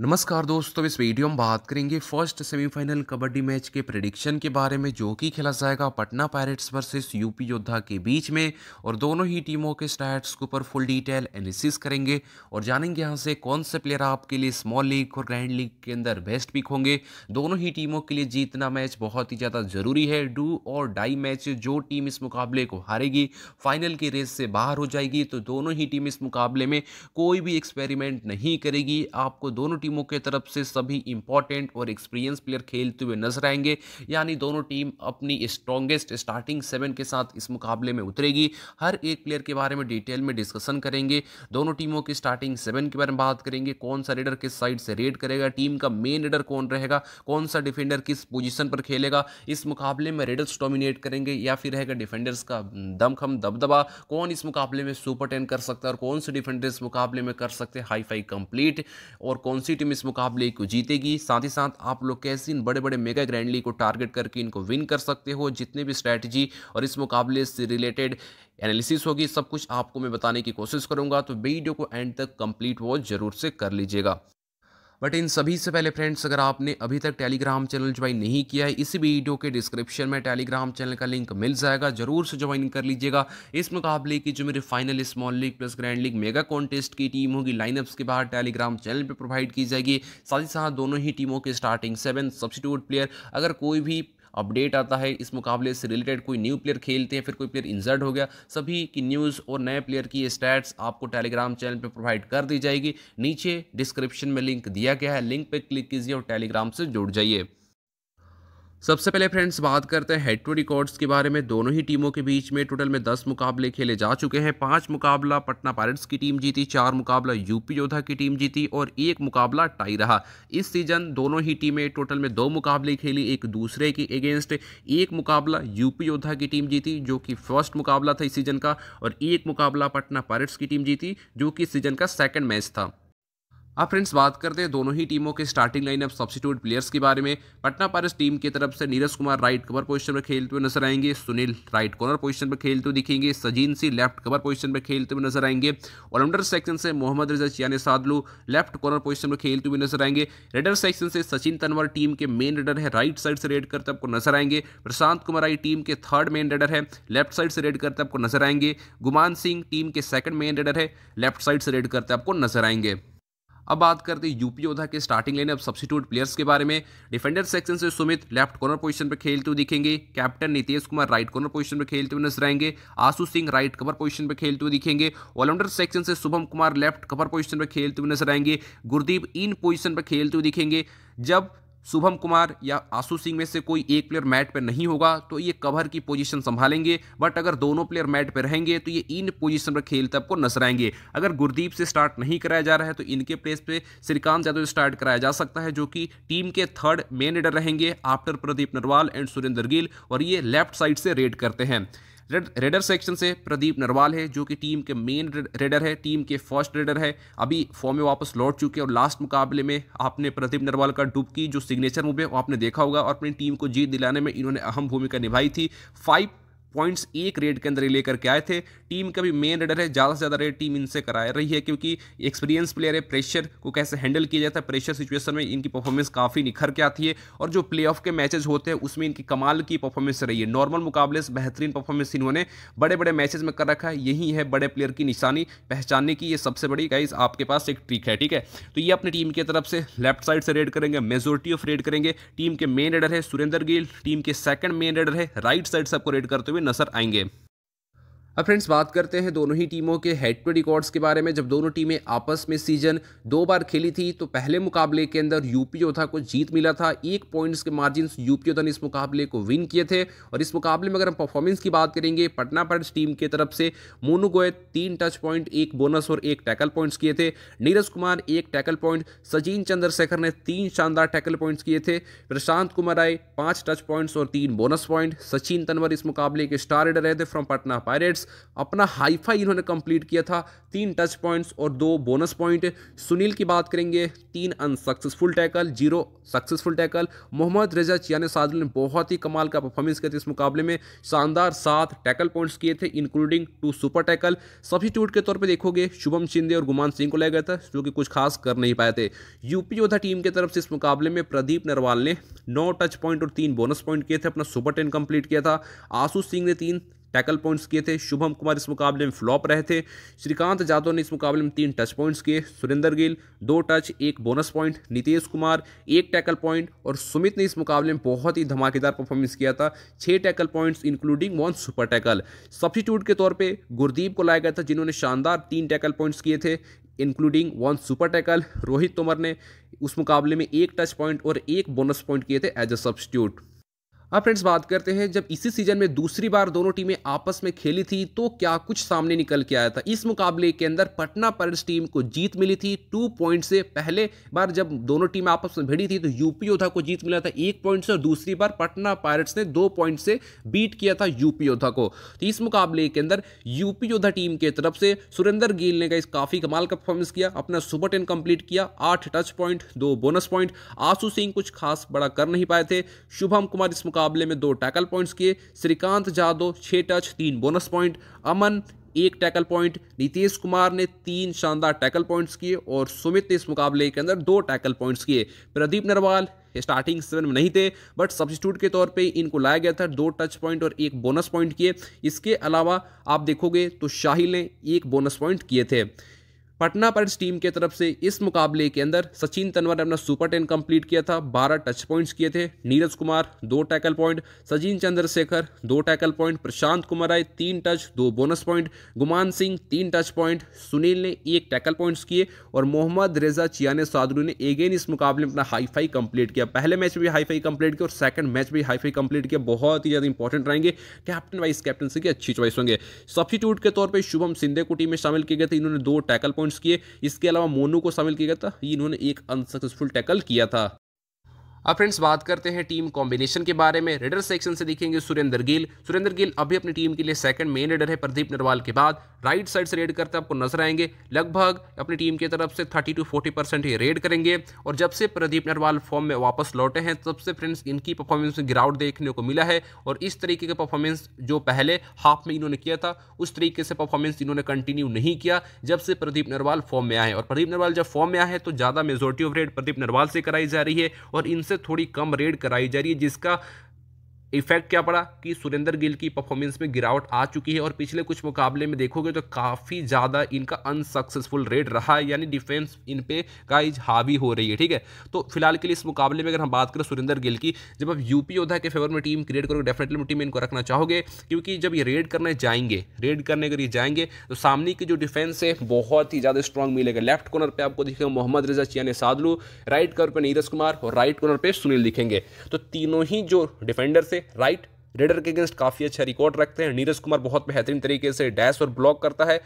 नमस्कार दोस्तों इस वीडियो में बात करेंगे फर्स्ट सेमीफाइनल कबड्डी मैच के प्रेडिक्शन के बारे में जो कि खेला जाएगा पटना पायरेट्स वर्सेस यूपी योद्धा के बीच में और दोनों ही टीमों के स्टैट्स के ऊपर फुल डिटेल एनालिसिस करेंगे और जानेंगे यहाँ से कौन से प्लेयर आपके लिए स्मॉल लीग और ग्रैंड लीग के अंदर बेस्ट पिक होंगे दोनों ही टीमों के लिए जीतना मैच बहुत ही ज़्यादा जरूरी है डू और डाई मैच जो टीम इस मुकाबले को हारेगी फाइनल की रेस से बाहर हो जाएगी तो दोनों ही टीम इस मुकाबले में कोई भी एक्सपेरिमेंट नहीं करेगी आपको दोनों टीमों के तरफ से सभी इंपॉर्टेंट और एक्सपीरियंस प्लेयर खेलते हुए नजर आएंगे यानी दोनों टीम अपनी स्ट्रॉन्गेस्ट स्टार्टिंग सेवन के साथ इस मुकाबले में उतरेगी हर एक प्लेयर के बारे में डिटेल में डिस्कशन करेंगे दोनों टीमों की स्टार्टिंग सेवन के बारे में बात करेंगे कौन सा रेडर किस साइड से रेड करेगा टीम का मेन रेडर कौन रहेगा कौन सा डिफेंडर किस पोजिशन पर खेलेगा इस मुकाबले में रेडर्स डोमिनेट करेंगे या फिर रहेगा डिफेंडर्स का दमखम दबदबा कौन इस मुकाबले में सुपर टेन कर सकता है और कौन से डिफेंडर इस मुकाबले में कर सकते हैं हाई फाई कंप्लीट और कौन सी टीम इस मुकाबले को जीतेगी साथ ही साथ आप लोग कैसे इन बड़े बड़े मेगा लीग को टारगेट करके इनको विन कर सकते हो जितने भी स्ट्रैटेजी और इस मुकाबले से रिलेटेड एनालिसिस होगी सब कुछ आपको मैं बताने की कोशिश करूंगा तो वीडियो को एंड तक कंप्लीट वॉच जरूर से कर लीजिएगा बट इन सभी से पहले फ्रेंड्स अगर आपने अभी तक टेलीग्राम चैनल ज्वाइन नहीं किया है इसी वीडियो के डिस्क्रिप्शन में टेलीग्राम चैनल का लिंक मिल जाएगा जरूर से ज्वाइन कर लीजिएगा इस मुकाबले की जो मेरे final small league plus grand league mega contest की टीम होगी लाइनअप्स के बाहर टेलीग्राम चैनल पर प्रोवाइड की जाएगी साथ ही साथ दोनों ही टीमों के स्टार्टिंग सेवन सब्सिट्यूट प्लेयर अगर कोई भी अपडेट आता है इस मुकाबले से रिलेटेड कोई न्यू प्लेयर खेलते हैं फिर कोई प्लेयर इंजर्ड हो गया सभी की न्यूज़ और नए प्लेयर की स्टैट्स आपको टेलीग्राम चैनल पर प्रोवाइड कर दी जाएगी नीचे डिस्क्रिप्शन में लिंक दिया गया है लिंक पर क्लिक कीजिए और टेलीग्राम से जुड़ जाइए सबसे पहले फ्रेंड्स बात करते हैं हेड टू रिकॉर्ड्स के बारे में दोनों ही टीमों के बीच में टोटल में दस मुकाबले खेले जा चुके हैं पांच मुकाबला पटना पायरेट्स की टीम जीती चार मुकाबला यूपी योद्धा की टीम जीती और एक मुकाबला टाई रहा इस सीजन दोनों ही टीमें टोटल में दो मुकाबले खेली एक दूसरे के अगेंस्ट एक मुकाबला यूपी योद्धा की टीम जीती जो कि फर्स्ट मुकाबला था इस सीजन का और एक मुकाबला पटना पायरेट्स की टीम जीती जो कि सीजन का सेकेंड मैच था अब फ्रेंड्स बात करते हैं दोनों ही टीमों के स्टार्टिंग लाइनअप सब्सिट्यूट प्लेयर्स के बारे में पटना पारस टीम की तरफ से Neeraj Kumar right cover position पर खेलते हुए नजर आएंगे सुनील राइट कॉर्नर पोजीशन पर खेलते हुए दिखेंगे Sajin C left cover position पर खेलते हुए नजर आएंगे ऑलराउंडर सेक्शन से मोहम्मद रजा Chiyaneh Shadloui left corner position पर खेलते हुए नजर आएंगे रेडर सेक्शन से सचिन तनवर टीम के मेन रेडर है राइट साइड से रेड करते आपको नजर आएंगे प्रशांत कुमार आई टीम के थर्ड मेन रेडर है लेफ्ट साइड से रेड करते आपको नजर आएंगे गुमान सिंह टीम के सेकंड मेन रेडर है लेफ्ट साइड से रेड करते आपको नजर आएंगे अब बात करते हैं यूपी योद्धा के स्टार्टिंग लेने अब सब्सिट्यूट प्लेयर्स के बारे में डिफेंडर सेक्शन से सुमित लेफ्ट कॉर्नर पोजीशन पर खेलते हुए दिखेंगे captain Nitesh Kumar right corner position पर खेलते हुए नजर आएंगे Ashu Singh right cover position पर खेलते हुए दिखेंगे ऑलराउंडर सेक्शन से Shubham Kumar left cover position पर खेलते हुए नजर आएंगे गुरदीप इन पोजिशन पर खेलते हुए दिखेंगे जब शुभम कुमार या आशू सिंह में से कोई एक प्लेयर मैट पर नहीं होगा तो ये कवर की पोजीशन संभालेंगे बट अगर दोनों प्लेयर मैट पर रहेंगे तो ये इन पोजीशन पर खेलते आपको नजर आएंगे अगर गुरदीप से स्टार्ट नहीं कराया जा रहा है तो इनके प्लेस पे श्रीकांत यादव स्टार्ट कराया जा सकता है जो कि टीम के थर्ड मेन रहेंगे आफ्टर प्रदीप नरवाल एंड सुरेंद्र गिल और ये लेफ्ट साइड से रेड करते हैं रेडर सेक्शन से प्रदीप नरवाल है जो कि टीम के मेन रेडर है टीम के फर्स्ट रेडर है अभी फॉर्म में वापस लौट चुके हैं और लास्ट मुकाबले में आपने प्रदीप नरवाल का डुबकी जो सिग्नेचर मूव है वो आपने देखा होगा और अपनी टीम को जीत दिलाने में इन्होंने अहम भूमिका निभाई थी फाइव पॉइंट्स एक रेड के अंदर ही लेकर के आए थे टीम का भी मेन रेडर है ज़्यादा से ज़्यादा रेड टीम इनसे करा रही है क्योंकि एक्सपीरियंस प्लेयर है प्रेशर को कैसे हैंडल किया जाता है प्रेशर सिचुएशन में इनकी परफॉर्मेंस काफ़ी निखर के आती है और जो प्ले के मैचेज होते हैं उसमें इनकी कमाल की परफॉर्मेंस रही है नॉर्मल मुकाबले से बेहतरीन परफॉर्मेंस इन्होंने बड़े बड़े मैचेज में कर रखा है यही है बड़े प्लेयर की निशानी पहचानने की ये सबसे बड़ी गाइज आपके पास एक ट्रिक है ठीक है तो ये अपनी टीम की तरफ से लेफ्ट साइड से रेड करेंगे मेजोरिटी ऑफ रेड करेंगे टीम के मेन रेडर है सुरेंद्र गिल टीम के सेकंड मेन रेडर है राइट साइड से आपको रेड करते हुए नजर आएंगे अब फ्रेंड्स बात करते हैं दोनों ही टीमों के हेड टू रिकॉर्ड्स के बारे में जब दोनों टीमें आपस में सीजन दो बार खेली थी तो पहले मुकाबले के अंदर यूपी योद्धा को जीत मिला था एक पॉइंट्स के मार्जिन यूपी योद्धा ने इस मुकाबले को विन किए थे और इस मुकाबले में अगर हम परफॉर्मेंस की बात करेंगे पटना पाइरेट्स टीम की तरफ से मोनू गोयल तीन टच पॉइंट एक बोनस और एक टैकल पॉइंट्स किए थे नीरज कुमार एक टैकल पॉइंट सचिन चंद्रशेखर ने तीन शानदार टैकल पॉइंट्स किए थे प्रशांत कुमार आए पाँच टच पॉइंट्स और तीन बोनस पॉइंट सचिन तनवर इस मुकाबले के स्टार रेडर रहे थे फ्रॉम पटना पायरेट्स अपना हाईफाई इन्होंने कंप्लीट किया था तीन टच पॉइंट्स और दो बोनस पॉइंट सुनील की बात करेंगे तीन unsuccessful tackle zero successful tackle Mohammad रजा चियाने साजल ने बहुत ही कमाल का परफॉर्मेंस किया था इस मुकाबले में शानदार सात टैकल पॉइंट्स किए थे including two super tackle substitute के तौर पर देखोगे शुभम शिंदे और गुमान सिंह को लाया गया था जो कि कुछ खास कर नहीं पाए थे यूपी योद्धा टीम की तरफ से इस मुकाबले में प्रदीप नरवाल ने नौ टच पॉइंट और तीन बोनस पॉइंट किए थे अपना सुपर टेन कंप्लीट किया था आशू सिंह ने तीन टैकल पॉइंट्स किए थे शुभम कुमार इस मुकाबले में फ्लॉप रहे थे श्रीकांत जाधव ने इस मुकाबले में तीन टच पॉइंट्स किए सुरेंद्र गिल दो टच एक बोनस पॉइंट नीतीश कुमार एक टैकल पॉइंट और सुमित ने इस मुकाबले में बहुत ही धमाकेदार परफॉर्मेंस किया था छः tackle points including one super tackle substitute के तौर पर गुरदीप को लाया गया था जिन्होंने शानदार तीन टैकल पॉइंट्स किए थे including one super tackle Rohit Tomar ने उस मुकाबले में एक टच पॉइंट और एक बोनस पॉइंट किए थे एज अ सब्सिट्यूट अब हाँ फ्रेंड्स बात करते हैं जब इसी सीजन में दूसरी बार दोनों टीमें आपस में खेली थी तो क्या कुछ सामने निकल के आया था इस मुकाबले के अंदर पटना पर्स टीम को जीत मिली थी टू पॉइंट से पहले बार जब दोनों टीमें आपस में भिड़ी थी तो यूपी योद्धा को जीत मिला था एक पॉइंट से और दूसरी बार पटना पायरेट्स ने दो पॉइंट से बीट किया था यूपी योद्धा को तो इस मुकाबले के अंदर यूपी योद्धा टीम के तरफ से सुरेंद्र गिल ने इस काफ़ी कमाल का परफॉर्मेंस किया अपना सुपर टेन कंप्लीट किया आठ टच पॉइंट दो बोनस पॉइंट आशू सिंह कुछ खास बड़ा कर नहीं पाए थे शुभम कुमार इस मुकाबले में दो टैकल पॉइंट्स किए श्रीकांत जादव छः टच तीन बोनस पॉइंट अमन एक टैकल पॉइंट नीतीश कुमार ने तीन शानदार टैकल पॉइंट्स किए और सुमित ने इस मुकाबले के अंदर दो टैकल पॉइंट्स किए प्रदीप नरवाल स्टार्टिंग सेवन में नहीं थे बट सब्सिट्यूट के तौर पे इनको लाया गया था दो टच पॉइंट और एक बोनस पॉइंट किए इसके अलावा आप देखोगे तो शाहिल ने एक बोनस पॉइंट किए थे पटना पायरेट्स टीम की तरफ से इस मुकाबले के अंदर सचिन तनवर ने अपना सुपर टेन कंप्लीट किया था बारह टच पॉइंट्स किए थे नीरज कुमार दो टैकल पॉइंट सचिन चंद्रशेखर दो टैकल पॉइंट प्रशांत कुमार राय तीन टच दो बोनस पॉइंट गुमान सिंह तीन टच पॉइंट सुनील ने एक टैकल पॉइंट्स किए और मोहम्मद रेजा चियाने साधरू ने अगेन इस मुकाबले में अपना हाई फाई कंप्लीट किया पहले मैच भी हाई फाई कंप्लीट किया और सेकंड मैच भी हाई फाई कंप्लीट किया बहुत ही ज़्यादा इंपॉर्टेंट रहेंगे कैप्टन वाइस कैप्टनसी की अच्छी चॉइस होंगे सब्सिट्यूट के तौर पर शुभम सिंधे को टीम में शामिल किए गए थे इन्होंने दो टैकल पॉइंट पॉइंट्स किए इसके अलावा मोनू को शामिल किया गया था इन्होंने एक अनसक्सेसफुल टैकल किया था अब फ्रेंड्स बात करते हैं टीम कॉम्बिनेशन के बारे में रेडर सेक्शन से देखेंगे सुरेंद्र गिल सुरेंद्र गिल अभी अपनी टीम के लिए सेकंड मेन रेडर है प्रदीप नरवाल के बाद राइट साइड से रेड करते आपको नजर आएंगे लगभग अपनी टीम की तरफ से 30 टू 40 परसेंट ही रेड करेंगे और जब से प्रदीप नरवाल फॉर्म में वापस लौटे हैं तब से फ्रेंड्स इनकी परफॉर्मेंस में गिरावट देखने को मिला है और इस तरीके का परफॉर्मेंस जो पहले हाफ में इन्होंने किया था उस तरीके से परफॉर्मेंस इन्होंने कंटिन्यू नहीं किया जब से प्रदीप नरवाल फॉर्म में आए और प्रदीप नरवाल जब फॉर्म में आए तो ज़्यादा majority of raid Pardeep Narwal से कराई जा रही है और इनसे थोड़ी कम रेड कराई जा रही है जिसका इफेक्ट क्या पड़ा कि सुरेंद्र गिल की परफॉर्मेंस में गिरावट आ चुकी है और पिछले कुछ मुकाबले में देखोगे तो काफ़ी ज़्यादा इनका अनसक्सेसफुल रेट रहा है यानी डिफेंस इन पे का हावी हो रही है ठीक है तो फिलहाल के लिए इस मुकाबले में अगर हम बात करें सुरेंद्र गिल की जब आप यूपी योद्धा के फेवर में टीम क्रिएट करोगे डेफिनेटली टीम इनको रखना चाहोगे क्योंकि जब ये रेड करने जाएंगे रेड करने अगर ये जाएंगे तो सामने की जो डिफेंस है बहुत ही ज़्यादा स्ट्रॉन्ग मिलेगा लेफ्ट कॉर्नर पर आपको दिखेगा मोहम्मद रजा चियाने साधलू राइट कॉर्नर पर नीरज कुमार और राइट कॉर्नर पर सुनील दिखेंगे तो तीनों ही जो डिफेंडर्स है राइट रेडर के अगेंस्ट काफ़ी अच्छा रिकॉर्ड रखते हैं नीरज कुमार बहुत बेहतरीन तरीके से डैश और ब्लॉक करता है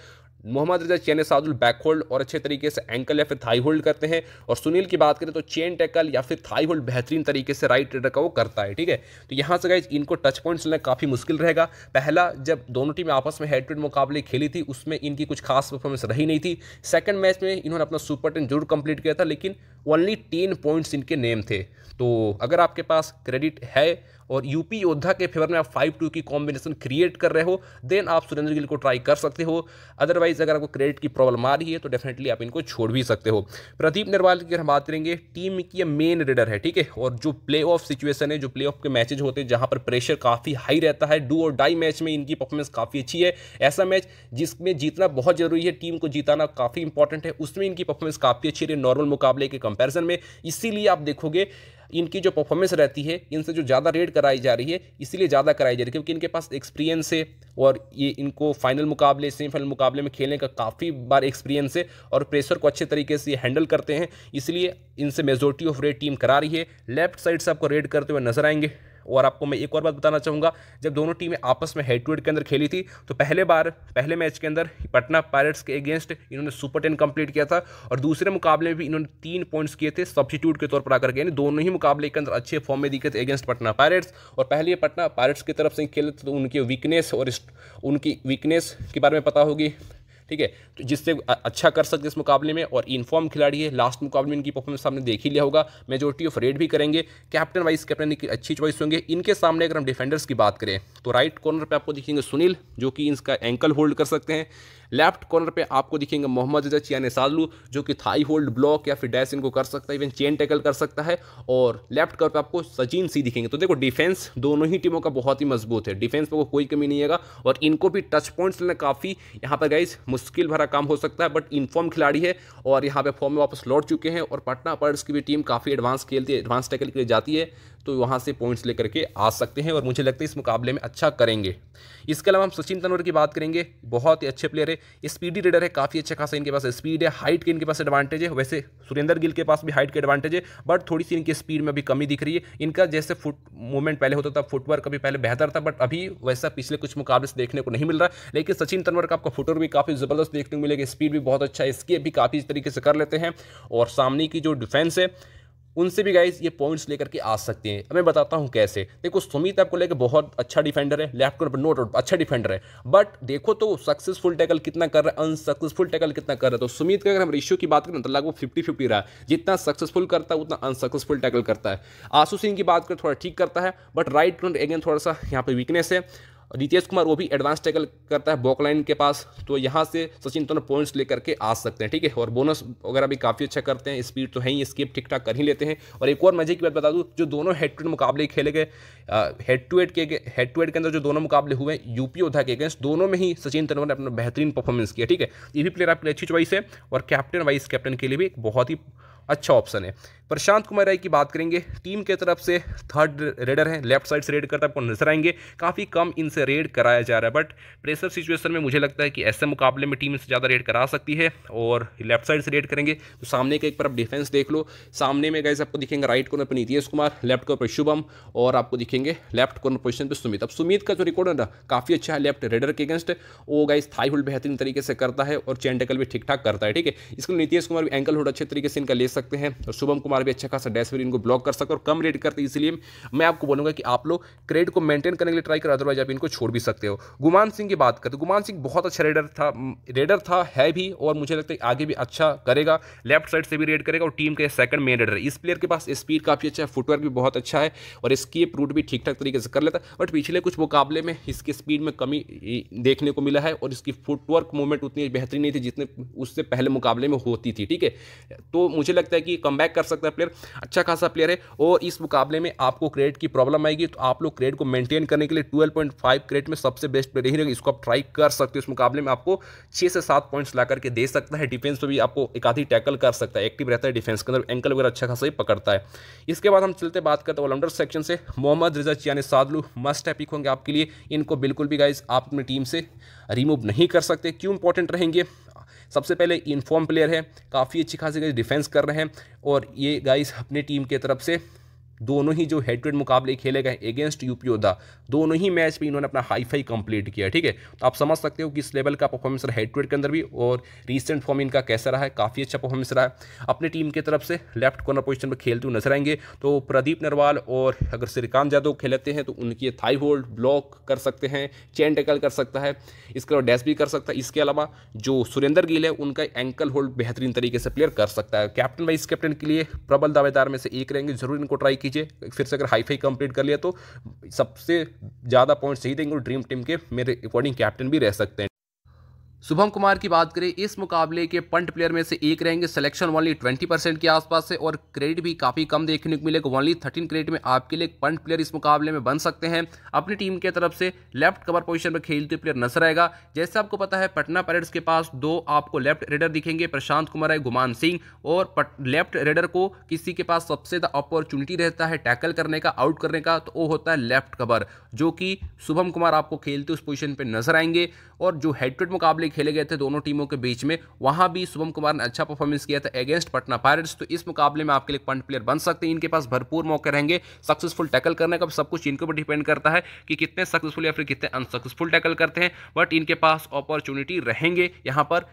Mohammad Reza Chiyaneh Shadloui back hold और अच्छे तरीके से एंकल या फिर थाई होल्ड करते हैं और सुनील की बात करें तो चेन टैकल या फिर थाई होल्ड बेहतरीन तरीके से राइट रेडर का वो करता है ठीक है तो यहाँ से गए इनको टच पॉइंट्स लेना काफ़ी मुश्किल रहेगा पहला जब दोनों टीमें आपस में हेड टू मुकाबले खेली थी उसमें इनकी कुछ खास परफॉर्मेंस रही नहीं थी सेकेंड मैच में इन्होंने अपना सुपर टेन जरूर कंप्लीट किया था लेकिन ओनली टेन पॉइंट्स इनके नेम थे तो अगर आपके पास क्रेडिट है और यूपी योद्धा के फेवर में आप फाइव टू की कॉम्बिनेशन क्रिएट कर रहे हो देन आप सुरेंद्र गिल को ट्राई कर सकते हो अदरवाइज अगर आपको क्रेडिट की प्रॉब्लम आ रही है तो डेफिनेटली आप इनको छोड़ भी सकते हो प्रदीप नरवाल की अगर हम बात करेंगे टीम की मेन रीडर है ठीक है और जो प्ले ऑफ सिचुएसन है जो प्ले ऑफ के मैचेज होते हैं जहाँ पर प्रेशर काफ़ी हाई रहता है डू और डाई मैच में इनकी परफॉर्मेंस काफ़ी अच्छी है ऐसा मैच जिसमें जीतना बहुत जरूरी है टीम को जिताना काफ़ी इंपॉर्टेंट है उसमें इनकी परफॉर्मेंस काफ़ी अच्छी रही नॉर्मल मुकाबले के कंपेरिजन में इसीलिए आप देखोगे इनकी जो परफॉर्मेंस रहती है इनसे जो ज़्यादा रेड कराई जा रही है इसीलिए ज़्यादा कराई जा रही है क्योंकि इनके पास एक्सपीरियंस है और ये इनको फाइनल मुकाबले सेमीफाइनल मुकाबले में खेलने का काफ़ी बार एक्सपीरियंस है और प्रेशर को अच्छे तरीके से हैंडल करते हैं इसलिए इनसे मेजोरिटी ऑफ रेड टीम करा रही है लेफ्ट साइड से आपको रेड करते हुए नजर आएंगे और आपको मैं एक और बात बताना चाहूँगा जब दोनों टीमें आपस में हेड टू हेड के अंदर खेली थी तो पहले बार पहले मैच के अंदर पटना पायरेट्स के अगेंस्ट इन्होंने सुपर टेन कंप्लीट किया था और दूसरे मुकाबले में भी इन्होंने तीन पॉइंट्स किए थे सब्सिट्यूट के तौर पर आकर के यानी दोनों ही मुकाबले के अंदर अच्छे फॉर्म में दिखे थे अगेंस्ट पटना पायरेट्स और पहले पटना पायरेट्स की तरफ से खेले तो उनकी वीकनेस और उनकी वीकनेस के बारे में पता होगी ठीक है तो जिससे अच्छा कर सकते इस मुकाबले में और इनफॉर्म खिलाड़ी है लास्ट मुकाबले में इनकी परफॉर्मेंस आपने देख ही लिया होगा मेजोरिटी ऑफ रेड भी करेंगे कैप्टन वाइस कैप्टन की अच्छी चॉइस होंगे इनके सामने अगर हम डिफेंडर्स की बात करें तो राइट कॉर्नर पर आपको देखेंगे सुनील जो कि इसका एंकल होल्ड कर सकते हैं लेफ्ट कॉर्नर पे आपको दिखेंगे मोहम्मद जजा या सालू जो कि थाई होल्ड ब्लॉक या फिर डैश इनको कर सकता है इवन चेन टैकल कर सकता है और लेफ्ट कॉर्नर पर आपको सचिन सी दिखेंगे तो देखो डिफेंस दोनों ही टीमों का बहुत ही मजबूत है डिफेंस पर को कोई कमी नहीं आएगा और इनको भी टच पॉइंट्स लेना काफ़ी यहाँ पर गाइज मुश्किल भरा काम हो सकता है बट इनफॉर्म खिलाड़ी है और यहाँ पर फॉर्म में वापस लौट चुके हैं और पटना पर्स की भी टीम काफ़ी एडवांस खेलती है एडवांस टैकल के लिए जाती है तो वहाँ से पॉइंट्स लेकर के आ सकते हैं और मुझे लगता है इस मुकाबले में अच्छा करेंगे इसके अलावा हम सचिन तनवर की बात करेंगे बहुत ही अच्छे प्लेयर है स्पीडी रेडर है काफ़ी अच्छा खासा इनके पास स्पीड है हाइट के इनके पास एडवांटेज है वैसे सुरेंद्र गिल के पास भी हाइट के एडवांटेज है बट थोड़ी सी इनकी स्पीड में अभी कमी दिख रही है इनका जैसे फुट मूवमेंट पहले होता था फुटवर्क अभी पहले बेहतर था बट अभी वैसा पिछले कुछ मुकाबले से देखने को नहीं मिल रहा लेकिन सचिन तनवर का आपका फुटवर भी काफ़ी ज़बरदस्त देखने को मिलेगा स्पीड भी बहुत अच्छा है इसके भी काफ़ी तरीके से कर लेते हैं और सामने की जो डिफेंस है उनसे भी गाइज ये पॉइंट्स लेकर के आ सकते हैं मैं बताता हूँ कैसे देखो सुमित आपको लेकर बहुत अच्छा डिफेंडर है लेफ्ट कॉर्नर पर नो डाउट अच्छा डिफेंडर है बट देखो तो सक्सेसफुल टैकल कितना कर रहा है अनसक्सेसफुल टैकल कितना कर रहा है तो सुमित का अगर हम रेशियो की बात करें तो लगभग फिफ्टी फिफ्टी रहा है जितना सक्सेसफुल करता है उतना अनसक्सेसफुल टैकल करता है आशू सिंह की बात करें थोड़ा ठीक करता है बट राइट कॉर्नर अगेन थोड़ा सा यहाँ पर वीकनेस है रितेश कुमार वो भी एडवांस टैकल करता है बॉकलाइन के पास तो यहाँ से सचिन दोनों तो पॉइंट्स लेकर के आ सकते हैं ठीक है और बोनस वगैरह भी काफ़ी अच्छा करते हैं स्पीड तो है ही स्किप ठीक ठाक कर ही लेते हैं और एक और मजे की बात बता दूँ जो दोनों हेड टू हेड मुकाबले खेले गए हेड टू हेड के हेड टू हेड के अंदर जो दोनों मुकाबले हुए यूपी योद्धा के अगेंस्ट दोनों में ही सचिन तेंदुलकर ने अपना बेहतरीन परफॉर्मेंस किया ठीक है ये भी प्लेयर आपके लिए अच्छी चॉइस है और कैप्टन वाइस कैप्टन के लिए भी एक बहुत ही अच्छा ऑप्शन है प्रशांत कुमार राय की बात करेंगे टीम के तरफ से थर्ड रेडर हैं लेफ्ट साइड से रेड करता आपको नजर आएंगे काफ़ी कम इनसे रेड कराया जा रहा है बट प्रेशर सिचुएशन में मुझे लगता है कि ऐसे मुकाबले में टीम इनसे ज़्यादा रेड करा सकती है और लेफ्ट साइड से रेड करेंगे तो सामने के एक पर आप डिफेंस देख लो सामने में गए आपको दिखेंगे राइट कॉर्नर पर नीतीश कुमार लेफ्ट कॉर्नर पर शुभम और आपको दिखेंगे लेफ्ट कॉर्नर पोजिशन पर सुमित अब सुमित का जो रिकॉर्ड है ना काफ़ी अच्छा है लेफ्ट रेडर के अगेंस्ट वो गाइस थाई होल्ड बेहतरीन तरीके से करता है और चैन भी ठीक ठाक करता है ठीक है इसके लिए नीतीश कुमार भी एंकल होल्ड अच्छे तरीके से इनका ले सकते हैं और शुभम कुमार बार भी अच्छा खासा डैश इनको ब्लॉक कर सकते हो और कम रेट करते इसलिए मैं आपको बोलूँगा कि आप लोग क्रेडिट को मेंटेन करने के लिए ट्राई करो अदरवाइज आप इनको छोड़ भी सकते हो गुमान सिंह की बात करते तो गुमान सिंह बहुत अच्छा रेडर था रेडर था है भी और मुझे लगता है आगे भी अच्छा करेगा लेफ्ट साइड से भी रेड करेगा और टीम के सेकंड मेन रेडर इस प्लेयर के पास स्पीड काफ़ी अच्छा है फुटवर्क भी बहुत अच्छा है और स्कीप रूट भी ठीक ठाक तरीके से कर लेता बट पिछले कुछ मुकाबले में इसकी स्पीड में कमी देखने को मिला है और इसकी फुटवर्क मूवमेंट उतनी बेहतरीन नहीं थी जितने उससे पहले मुकाबले में होती थी ठीक है तो मुझे लगता है कि कम कर सकता है का प्लेयर अच्छा खासा प्लेयर है और इस मुकाबले में आपको क्रेडिट की प्रॉब्लम आएगी तो आप लोग क्रेडिट को मेंटेन करने के लिए ट्वेल्व पॉइंट फाइव क्रेडिट में सबसे बेस्ट प्लेयर ही रहेगा इसको आप ट्राई कर सकते हो इस मुकाबले में आपको छः से सात पॉइंट्स ला करके दे सकता है डिफेंस पर भी आपको एक आधी टैकल कर सकता है एक्टिव रहता है डिफेंस के अंदर एंकल वगैरह अच्छा खासा ही पकड़ता है इसके बाद हम चलते बात करते हैं ऑलराउंडर सेक्शन से मोहम्मद रिजा यानी सादलू मस्ट है पिक होंगे आपके लिए इनको बिल्कुल भी गाइज आप अपनी टीम से रिमूव नहीं कर सकते क्यों इंपॉर्टेंट रहेंगे सबसे पहले इनफॉर्म प्लेयर है काफ़ी अच्छी खासी गाइस डिफेंस कर रहे हैं और ये गाइस अपनी टीम के तरफ से दोनों ही जो हेड टू हेड मुकाबले खेले गए अगेंस्ट यूपीओदा दोनों ही मैच में इन्होंने अपना हाई फाई कंप्लीट किया ठीक है तो आप समझ सकते हो कि इस लेवल का परफॉर्मेंस रहा हेड टू हेड के अंदर भी और रिसेंट फॉर्म इनका कैसा रहा है काफ़ी अच्छा परफॉर्मेंस रहा है अपनी टीम की तरफ से लेफ्ट कॉर्नर पोजिशन पर खेलते हुए नजर आएंगे तो प्रदीप नरवाल और अगर श्रीकांत यादव खेलते हैं तो उनकी थाई होल्ड ब्लॉक कर सकते हैं चैन टेकल कर सकता है इसके अलावा डैश भी कर सकता है इसके अलावा जो सुरेंद्र गिल है उनका एंकल होल्ड बेहतरीन तरीके से प्लेयर कर सकता है कैप्टन वाइस कैप्टन के लिए प्रबल दावेदार में से एक रहेंगे जरूर इनको ट्राई कीजिए फिर से अगर हाई फाई कंप्लीट कर लिया तो सबसे ज़्यादा पॉइंट्स यही देंगे और ड्रीम टीम के मेरे अकॉर्डिंग कैप्टन भी रह सकते हैं शुभम कुमार की बात करें इस मुकाबले के पंट प्लेयर में से एक रहेंगे सिलेक्शन ओनली 20 परसेंट के आसपास है और क्रेडिट भी काफ़ी कम देखने को मिलेगा ओनली 13 क्रेडिट में आपके लिए पंट प्लेयर इस मुकाबले में बन सकते हैं अपनी टीम के तरफ से लेफ्ट कवर पोजीशन पर खेलते प्लेयर नजर आएगा जैसे आपको पता है पटना पैरेट्स के पास दो आपको लेफ्ट रेडर दिखेंगे प्रशांत कुमार है गुमान सिंह और लेफ्ट रेडर को किसी के पास सबसे ज़्यादा अपॉर्चुनिटी रहता है टैकल करने का आउट करने का तो वो होता है लेफ्ट कवर जो कि शुभम कुमार आपको खेलते उस पोजिशन पर नजर आएंगे और जो हेड मुकाबले खेले गए थे दोनों टीमों के बीच में वहां भी शुभम कुमार ने अच्छा परफॉर्मेंस किया था अगेंस्ट पटना पायरेट्स तो इस मुकाबले में आपके लिए पंट प्लेयर बन सकते हैं इनके पास भरपूर मौके रहेंगे सक्सेसफुल टैकल करने का सब कुछ इनके ऊपर डिपेंड करता है कि कितने सक्सेसफुल या फिर कितने अनसक्सेसफुल टैकल करते हैं बट इनके पास अपॉर्चुनिटी रहेंगे यहाँ पर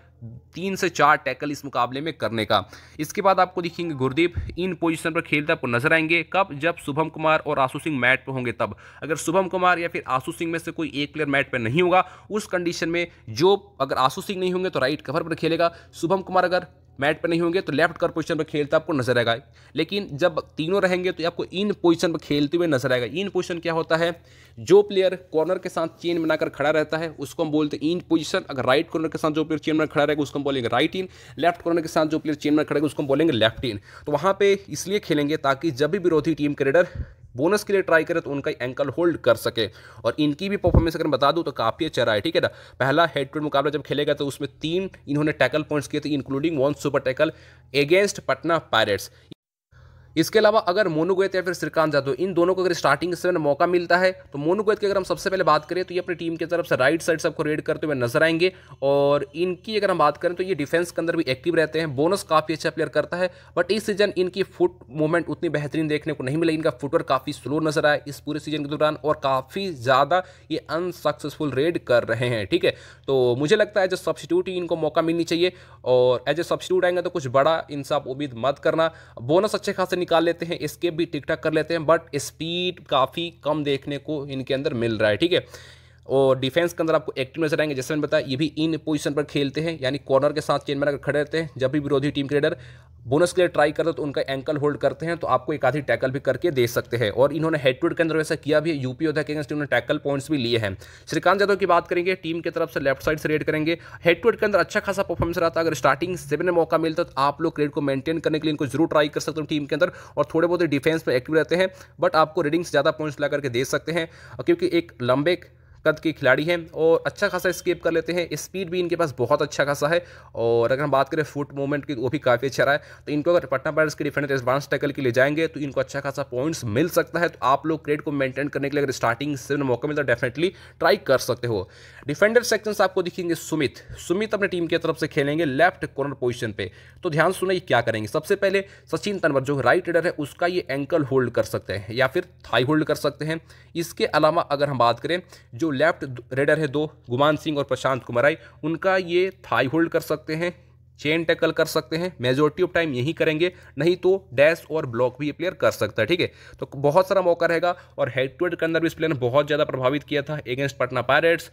तीन से चार टैकल इस मुकाबले में करने का इसके बाद आपको दिखेंगे गुरदीप इन पोजीशन पर खेलते आपको नजर आएंगे कब जब शुभम कुमार और आशू सिंह मैट पर होंगे तब अगर शुभम कुमार या फिर आशू सिंह में से कोई एक प्लेयर मैट पर नहीं होगा उस कंडीशन में जो अगर आशू सिंह नहीं होंगे तो राइट कवर पर खेलेगा शुभम कुमार अगर मैट पर नहीं होंगे तो लेफ्ट कर पोजिशन पर खेलता आपको नजर आएगा लेकिन जब तीनों रहेंगे तो आपको इन पोजिशन पर खेलते हुए नजर आएगा इन पोजिशन क्या होता है जो प्लेयर कॉर्नर के साथ चेन बनाकर खड़ा रहता है उसको हम बोलते हैं इन पोजिशन अगर राइट कॉर्नर के साथ जो प्लेयर चेन में खड़ा रहेगा उसको हम बोलेंगे राइट इन लेफ्ट कॉर्नर के साथ जो प्लेयर चेन में खड़ा रहेगा उसको हम बोलेंगे लेफ्ट इन तो वहाँ पर इसलिए खेलेंगे ताकि जब भी विरोधी टीम के रेडर बोनस के लिए ट्राई करें तो उनका एंकल होल्ड कर सके और इनकी भी परफॉर्मेंस अगर मैं बता दूँ तो काफ़ी अच्छा रहा है ठीक है ना पहला हेड टू मुकाबला जब खेलेगा तो उसमें तीन इन्होंने टैकल पॉइंट्स किए थे including one super tackle against Patna Pirates इसके अलावा अगर मोनूगोयत या फिर श्रीकांत जादव इन दोनों को अगर स्टार्टिंग से मौका मिलता है तो मोनूगोयत की अगर हम सबसे पहले बात करें तो ये अपनी टीम की तरफ से राइट साइड सबको रेड करते हुए नजर आएंगे और इनकी अगर हम बात करें तो ये डिफेंस के अंदर भी एक्टिव रहते हैं बोनस काफ़ी अच्छा प्लेयर करता है बट इस सीजन इनकी फुट मूवमेंट उतनी बेहतरीन देखने को नहीं मिलेगी इनका फुटवर काफ़ी स्लो नजर आया इस पूरे सीजन के दौरान और काफ़ी ज़्यादा ये अनसक्सेसफुल रेड कर रहे हैं ठीक है तो मुझे लगता है एज ए सब्सिट्यूट ही इनको मौका मिलनी चाहिए और एज ए सब्सिट्यूट आएंगे तो कुछ बड़ा इनसे आप उम्मीद मत करना बोनस अच्छे खासे निकाल लेते हैं इसके भी ठीक ठाक कर लेते हैं बट स्पीड काफ़ी कम देखने को इनके अंदर मिल रहा है ठीक है और डिफेंस के अंदर आपको एक्टिव नजर आएंगे जैसे मैंने बताया ये भी इन पोजीशन पर खेलते हैं यानी कॉर्नर के साथ चेन अगर खड़े रहते हैं जब भी विरोधी टीम क्रिकेटर बोनस के लिए ट्राई करते हैं तो उनका एंकल होल्ड करते हैं तो आपको एक आधी टैकल भी करके दे सकते हैं और इन्होंने हेडटूड के अंदर वैसा किया भी है यूपी योद्धा के अगेंस्ट इन्होंने टैकल पॉइंट्स भी लिए हैं श्रीकांत यादव की बात करेंगे टीम की तरफ से लेफ्ट साइड से रेड करेंगे हेडटूड के अंदर अच्छा खासा परफॉर्मेंस रहा था अगर स्टार्टिंग सेवन में मौका मिलता तो आप लोग क्रेड को मेंटेन करने के लिए इनको जरूर ट्राई कर सकते हो टीम के अंदर और थोड़े बहुत डिफेंस पर एक्टिव रहते हैं बट आपको रेडिंग्स ज़्यादा पॉइंट्स ला करके दे सकते हैं क्योंकि एक लंबे कद के खिलाड़ी हैं और अच्छा खासा स्केप कर लेते हैं स्पीड भी इनके पास बहुत अच्छा खासा है और अगर हम बात करें फुट मूवमेंट की वो भी काफ़ी अच्छा रहा है तो इनको अगर पटना पैरस के डिफेंडर एडवांस टैकल के लिए जाएंगे तो इनको अच्छा खासा पॉइंट्स मिल सकता है तो आप लोग क्रेड को मेंटेन करने के लिए अगर स्टार्टिंग से मौका मिलता है डेफिनेटली ट्राई कर सकते हो डिफेंडर सेक्शन आपको दिखेंगे सुमित सुमित अपने टीम की तरफ से खेलेंगे लेफ्ट कॉर्नर पोजिशन पर तो ध्यान सुना ये क्या करेंगे सबसे पहले सचिन तनवर जो राइट रेडर है उसका ये एंकल होल्ड कर सकते हैं या फिर थाई होल्ड कर सकते हैं इसके अलावा अगर हम बात करें जो लेफ्ट रेडर है दो गुमान सिंह और प्रशांत कुमाराई उनका ये थाई होल्ड कर सकते हैं चेन टैकल कर सकते हैं मेजोरिटी ऑफ टाइम यही करेंगे नहीं तो डैश और ब्लॉक भी ये प्लेयर कर सकता है ठीक है तो बहुत सारा मौका रहेगा और हेड टू हेड के अंदर भी इस प्लेयर ने बहुत ज़्यादा प्रभावित किया था अगेंस्ट पटना पायरेट्स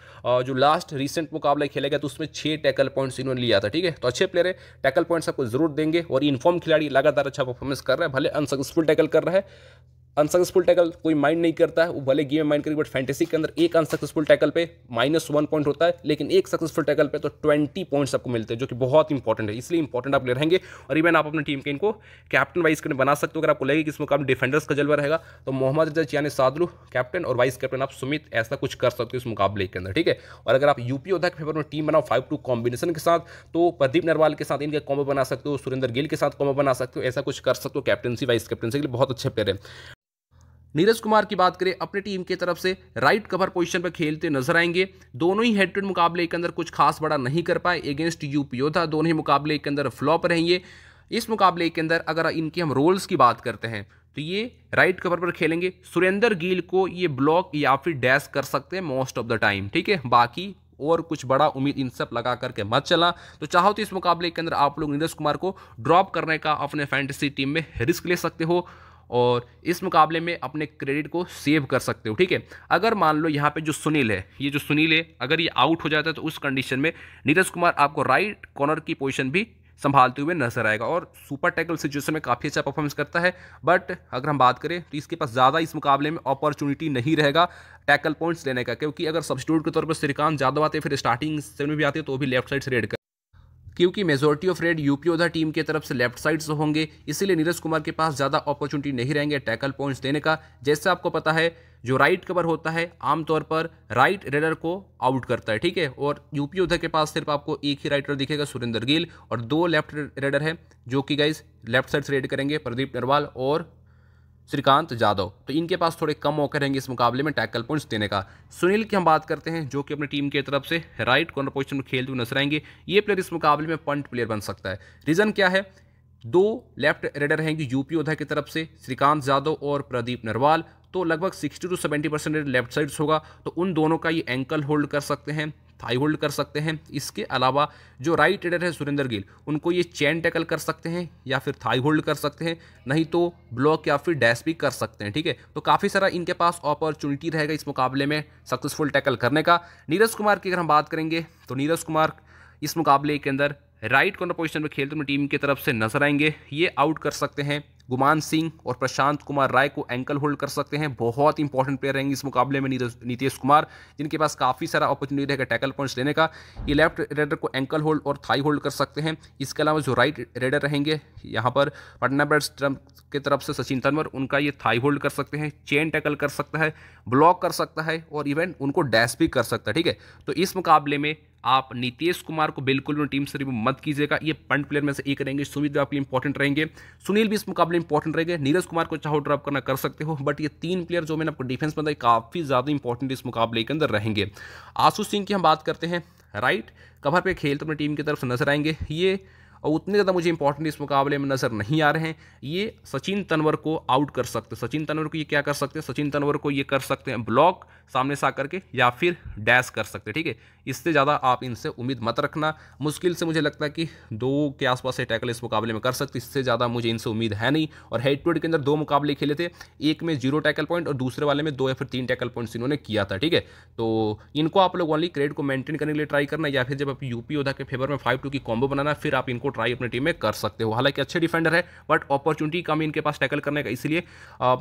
जो लास्ट रिसेंट मुकाबला खेला गया तो उसमें छः टैकल पॉइंट्स इन्होंने लिया था ठीक है तो अच्छे प्लेयर है टैकल पॉइंट्स आपको जरूर देंगे और इन्फॉर्म खिलाड़ी लगातार अच्छा परफॉर्मेंस कर रहा है भले अनसक्सेसफुल टैकल कर रहा है अनसक्सेसफुल टैकल कोई माइंड नहीं करता है वो भले गेम में माइंड करेगी बट फैंटेसी के अंदर एक अनसक्सेसफुल टैकल पे माइनस वन पॉइंट होता है लेकिन एक सक्सेसफुल टैकल पे तो ट्वेंटी पॉइंट्स आपको मिलते हैं जो कि बहुत इंपॉर्टेंट है इसलिए इंपॉर्टेंट आप ले रहेंगे और इवन आप अपनी टीम के इनको कैप्टन वाइस कैप्टन बना सकते हो अगर आपको लगे कि इस मुकाम डिफेंडर्स का जलवा रहेगा तो मोहम्मद रजाज यानी सादरू कैप्टन और वाइस कैप्टन आप सुमित ऐसा कुछ कर सकते हो इस मुकाबले के अंदर ठीक है और अगर आप यूपी योद्धा के फेवर में टीम बनाओ फाइव टू कॉम्बिनेशन के साथ तो प्रदीप नरवाल के साथ इनके कॉम्बो बना सकते हो सुरेंद्र गिल के साथ कॉम्बो बना सकते हो ऐसा कुछ कर सकते हो कैप्टनसी वाइस कैप्टनसी के लिए बहुत अच्छे प्लेयर है नीरज कुमार की बात करें अपनी टीम की तरफ से राइट कवर पोजीशन पर खेलते नजर आएंगे दोनों ही हेड मुकाबले के अंदर कुछ खास बड़ा नहीं कर पाए अगेंस्ट यूपी योद्धा दोनों ही मुकाबले के अंदर फ्लॉप रहेंगे इस मुकाबले के अंदर अगर इनके हम रोल्स की बात करते हैं तो ये राइट कवर पर खेलेंगे सुरेंद्र गिल को ये ब्लॉक या फिर डैश कर सकते हैं मोस्ट ऑफ द टाइम ठीक है बाकी और कुछ बड़ा उम्मीद इन सब लगा करके मत चला तो चाहो तो इस मुकाबले के अंदर आप लोग नीरज कुमार को ड्रॉप करने का अपने फैंटेसी टीम में रिस्क ले सकते हो और इस मुकाबले में अपने क्रेडिट को सेव कर सकते हो ठीक है अगर मान लो यहाँ पे जो सुनील है ये जो सुनील है अगर ये आउट हो जाता है तो उस कंडीशन में नीरज कुमार आपको राइट कॉर्नर की पोजीशन भी संभालते हुए नजर आएगा और सुपर टैकल सिचुएशन में काफ़ी अच्छा परफॉर्मेंस करता है बट अगर हम बात करें तो इसके पास ज़्यादा इस मुकाबले में अपॉर्चुनिटी नहीं रहेगा टैकल पॉइंट्स लेने का क्योंकि अगर सब्सिट्यूट के तौर पर श्रीकांत यादव आते फिर स्टार्टिंग सेवन में भी आते तो भी लेफ्ट साइड से रेड क्योंकि majority of raid UP Yoddha team की तरफ से लेफ्ट साइड से होंगे इसीलिए नीरज कुमार के पास ज़्यादा अपॉर्चुनिटी नहीं रहेंगे टैकल पॉइंट्स देने का जैसे आपको पता है जो राइट कवर होता है आमतौर पर राइट रेडर को आउट करता है ठीक है और यूपी योद्धा के पास सिर्फ आपको एक ही राइटर दिखेगा सुरेंद्र गिल और दो लेफ्ट रेडर है जो कि गाइज लेफ्ट साइड से रेड करेंगे प्रदीप नरवाल और श्रीकांत यादव तो इनके पास थोड़े कम मौके रहेंगे इस मुकाबले में टैकल पॉइंट्स देने का सुनील की हम बात करते हैं जो कि अपनी टीम की तरफ से राइट कॉर्नर पोजिशन में खेलते हुए नजर आएंगे ये प्लेयर इस मुकाबले में पंट प्लेयर बन सकता है रीज़न क्या है दो लेफ्ट रेडर रहेंगे यूपी उधर की तरफ से श्रीकांत यादव और प्रदीप नरवाल तो लगभग 60 टू 70 परसेंट लेफ्ट साइड्स होगा तो उन दोनों का ये एंकल होल्ड कर सकते हैं हाई होल्ड कर सकते हैं इसके अलावा जो राइट एडर है सुरेंद्र गिल उनको ये चैन टैकल कर सकते हैं या फिर थाई होल्ड कर सकते हैं नहीं तो ब्लॉक या फिर डैश भी कर सकते हैं ठीक है तो काफ़ी सारा इनके पास अपॉर्चुनिटी रहेगा इस मुकाबले में सक्सेसफुल टैकल करने का नीरज कुमार की अगर हम बात करेंगे तो नीरज कुमार इस मुकाबले के अंदर राइट कॉर्नर पोजिशन में खेलते हुए टीम की तरफ से नजर आएंगे ये आउट कर सकते हैं गुमान सिंह और प्रशांत कुमार राय को एंकल होल्ड कर सकते हैं बहुत इंपॉर्टेंट प्लेयर रहेंगे इस मुकाबले में नीतीश कुमार जिनके पास काफ़ी सारा अपॉर्चुनिटी रहेगा टैकल पॉइंट्स लेने का ये लेफ्ट रेडर को एंकल होल्ड और थाई होल्ड कर सकते हैं इसके अलावा जो राइट रेडर रहेंगे यहाँ पर पटना बैट्स की तरफ से सचिन तनवर उनका ये थाई होल्ड कर सकते हैं चेन टैकल कर सकता है ब्लॉक कर सकता है और इवन उनको डैश भी कर सकता है ठीक है तो इस मुकाबले में आप नीतीश कुमार को बिल्कुल भी टीम से रिमूव मत कीजिएगा ये पंट प्लेयर में से एक रहेंगे सुमित आपके लिए इंपॉर्टेंट रहेंगे सुनील भी इस मुकाबले मुकाबले इंपॉर्टेंट रहेगा नीरज कुमार को चाहो ड्रॉप करना कर सकते हो बट ये तीन प्लेयर जो मैंने आपको डिफेंस बताई काफ़ी ज़्यादा इंपॉर्टेंट इस मुकाबले के अंदर रहेंगे आशु सिंह की हम बात करते हैं राइट कवर पे खेल तो अपनी टीम की तरफ से नजर आएंगे ये और उतने ज़्यादा मुझे इंपॉर्टेंट इस मुकाबले में नज़र नहीं आ रहे हैं ये सचिन तनवर को आउट कर सकते सचिन तनवर को ये क्या कर सकते हैं सचिन तनवर को ये कर सकते हैं ब्लॉक सामने से आकर के या फिर डैश कर सकते हैं ठीक है इससे ज़्यादा आप इनसे उम्मीद मत रखना मुश्किल से मुझे लगता है कि दो के आसपास से टैकल इस मुकाबले में कर सकते इससे ज़्यादा मुझे इनसे उम्मीद है नहीं और हेड टू हेड के अंदर दो मुकाबले खेले थे एक में जीरो टैकल पॉइंट और दूसरे वाले में दो या फिर तीन टैकल पॉइंट्स इन्होंने किया था ठीक है तो इनको आप लोग ओनली क्रेडिट को मेंटेन करने के लिए ट्राई करना या फिर जब आप यूपी योद्धा के फेवर में फाइव टू की कॉम्बो बनाना फिर आप इनको ट्राई अपनी टीम में कर सकते हो हालांकि अच्छे डिफेंडर है बट अपॉर्चुनिटी कम इनके पास टैकल करने का इसलिए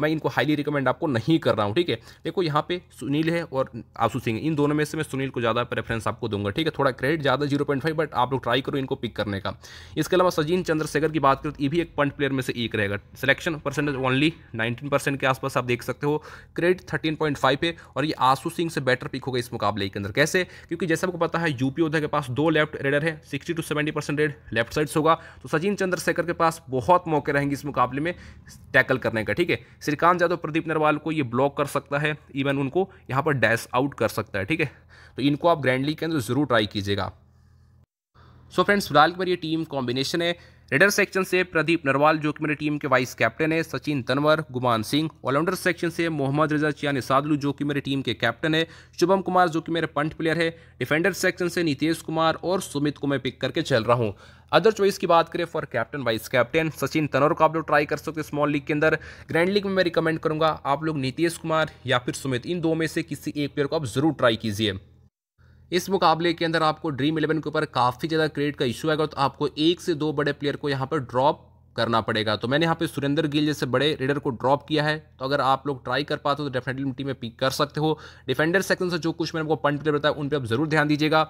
मैं इनको हाईली रिकमेंड आपको नहीं कर रहा हूँ ठीक है देखो यहाँ पे सुनील है और आशु सिंह इन दोनों में से मैं सुनील को ज़्यादा प्रेफरेंस आपको दूंगा ठीक है थोड़ा क्रेडिट ज़्यादा जीरो पॉइंट फाइव बट आप लोग ट्राई करो इनको पिक करने का इसके अलावा सजीन चंद्रशेखर की बात करें तो ये भी एक पंट प्लेयर में से एक रहेगा selection percentage only nineteen percent के आसपास आप देख सकते हो क्रेडिट थर्टीन पॉइंट फाइव है और ये आशु सिंह से बेटर पिक होगा इस मुकाबले के अंदर कैसे क्योंकि जैसे आपको पता है यूपी योद्धा के पास दो लेफ्ट रेडर है sixty to seventy percent raid left side sides होगा तो सचिन चंद्रशेखर के पास बहुत मौके रहेंगे इस मुकाबले में टैकल करने का ठीक है श्रीकांत यादव प्रदीप नरवाल को ये ब्लॉक कर सकता है इवन उनको यहाँ पर डैश आउट कर सकता है ठीक है तो इनको आप ग्रैंडली के अंदर जरूर ट्राई कीजिएगा सो फ्रेंड्स फिलहाल की बार ये टीम कॉम्बिनेशन है रेडर सेक्शन से प्रदीप नरवाल जो कि मेरी टीम के वाइस कैप्टन है सचिन तनवर गुमान सिंह ऑलराउंडर सेक्शन से मोहम्मद रजा चियानी सादलू जो कि मेरी टीम के कैप्टन है शुभम कुमार जो कि मेरे पंट प्लेयर है डिफेंडर सेक्शन से नीतीश कुमार और सुमित को मैं पिक करके चल रहा हूँ अदर चॉइस की बात करें for captain vice captain Sachin Tanwar को आप लोग ट्राई कर सकते हैं स्मॉल लीग के अंदर ग्रैंड लीग में मैं रिकमेंड करूंगा आप लोग नीतीश कुमार या फिर सुमित इन दो में से किसी एक प्लेयर को आप जरूर ट्राई कीजिए इस मुकाबले के अंदर आपको ड्रीम इलेवन के ऊपर काफ़ी ज़्यादा क्रेडिट का इशू आएगा तो आपको एक से दो बड़े प्लेयर को यहाँ पर ड्रॉप करना पड़ेगा तो मैंने यहाँ पे सुरेंद्र गिल जैसे बड़े रेडर को ड्रॉप किया है तो अगर आप लोग ट्राई कर पाते हो तो डेफिनेटली टीम में पिक कर सकते हो डिफेंडर सेक्शन से जो कुछ मैंने आपको पंट प्लेयर बताया उन पर आप जरूर ध्यान दीजिएगा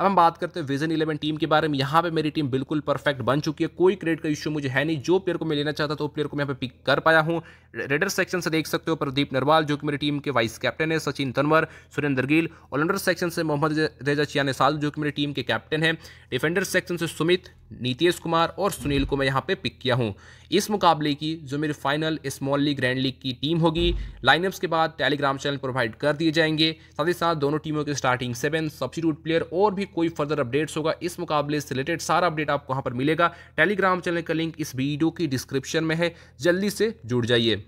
अब हम बात करते हैं विजन इलेवन टीम के बारे में यहाँ पर मेरी टीम बिल्कुल परफेक्ट बन चुकी है कोई क्रेड का इश्यू मुझे है नहीं जो प्लेयर को मैं लेना चाहता था वो प्लेयर को मैं यहाँ पर पिक कर पाया हूँ रेडर सेक्शन से देख सकते हो प्रदीप नरवाल जो कि मेरी टीम के वाइस कैप्टन है सचिन तनवर सुरेंद्र गिल ऑलराउंडर सेक्शन से मोहम्मद रेजा चियाने साल जो कि मेरी टीम के कैप्टन है डिफेंडर सेक्शन से सुमित नीतीश कुमार और सुनील को मैं यहाँ पे पिक किया हूँ इस मुकाबले की जो मेरी final small league grand league की टीम होगी लाइनअप्स के बाद टेलीग्राम चैनल प्रोवाइड कर दिए जाएंगे साथ ही साथ दोनों टीमों के स्टार्टिंग सेवन सब्सिट्यूट प्लेयर और भी कोई फर्दर अपडेट्स होगा इस मुकाबले से रिलेटेड सारा अपडेट आपको वहाँ पर मिलेगा टेलीग्राम चैनल का लिंक इस वीडियो की डिस्क्रिप्शन में है जल्दी से जुड़ जाइए